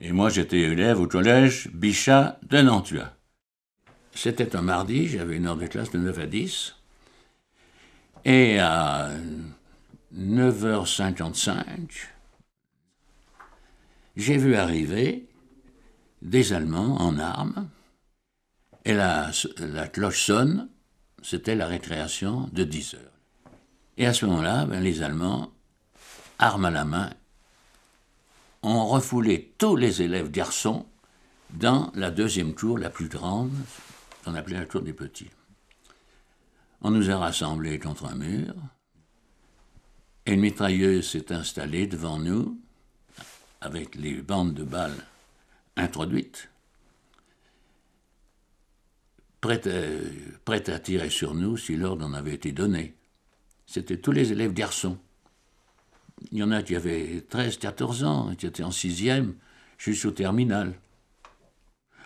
Et moi, j'étais élève au collège Bichat de Nantua. C'était un mardi, j'avais une heure de classe de 9 à 10. Et à 9h55, j'ai vu arriver des Allemands en armes. Et la, cloche sonne, c'était la récréation de 10 heures. Et à ce moment-là, ben, les Allemands, armes à la main, on refoulait tous les élèves garçons dans la deuxième cour, la plus grande, qu'on appelait la cour des petits. On nous a rassemblés contre un mur. Et une mitrailleuse s'est installée devant nous, avec les bandes de balles introduites, prête à, prête à tirer sur nous si l'ordre en avait été donné. C'était tous les élèves garçons il y en a qui avaient 13, 14 ans, qui étaient en sixième, au terminal.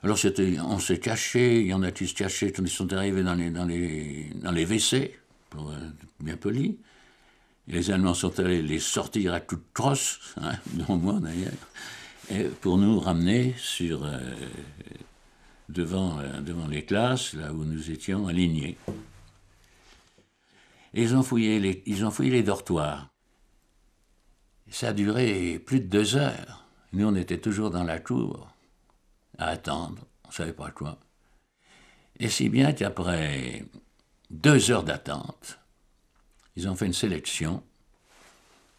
Alors c'était, on s'est caché, il y en a qui se cachaient, ils sont arrivés dans les, dans les, dans les WC, pour être euh, bien poli. Les Allemands sont allés les sortir à toute crosse, hein, moi d'ailleurs, pour nous ramener sur, euh, devant, euh, devant les classes, là où nous étions alignés. ils ont fouillé les, ils ont fouillé les dortoirs. Ça a duré plus de deux heures. Nous, on était toujours dans la cour, à attendre, on ne savait pas quoi. Et si bien qu'après deux heures d'attente, ils ont fait une sélection.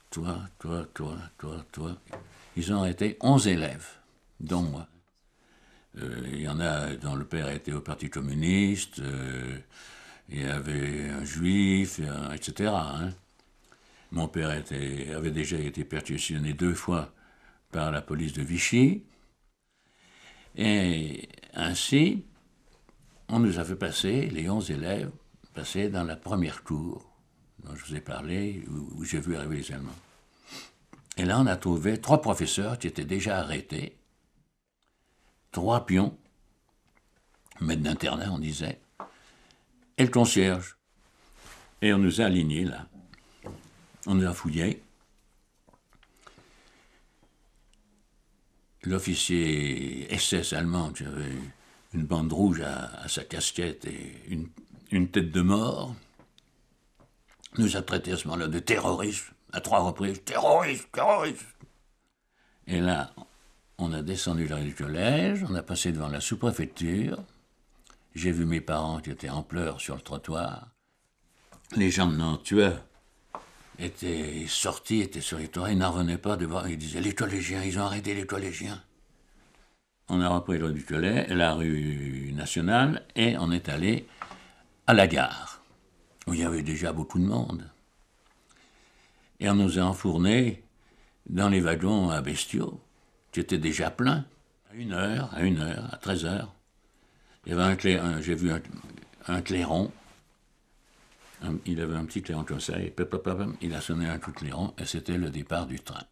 Toi, toi, toi, toi, toi. Ils ont été onze élèves, dont moi. Euh, il y en a dont le père était au Parti communiste, euh, il y avait un juif, etc. Mon père avait déjà été perquisitionné deux fois par la police de Vichy. Et ainsi, on nous a fait passer, les onze élèves, passer dans la première cour dont je vous ai parlé, où, j'ai vu arriver les Allemands. Et là, on a trouvé trois professeurs qui étaient déjà arrêtés, trois pions, maîtres d'internat, on disait, et le concierge. Et on nous a alignés là. On nous a fouillé. L'officier SS allemand, qui avait une bande rouge à, sa casquette et une, tête de mort, nous a traités à ce moment-là de terroristes, à trois reprises, terroristes, terroristes. Et là, on a descendu dans le collège, on a passé devant la sous-préfecture, j'ai vu mes parents qui étaient en pleurs sur le trottoir, les gens de tué était sorti, était sur les toits, il n'en pas de voir, il disait les collégiens, ils ont arrêté les collégiens. On a repris le rue du Collet, la rue nationale, et on est allé à la gare, où il y avait déjà beaucoup de monde. Et on nous a enfournés dans les wagons à bestiaux, qui étaient déjà pleins, à une heure, à une heure, à 13 heures. j'ai vu un, un clairon il avait un petit clairon comme ça, et il a sonné un toutes les rangs et c'était le départ du train.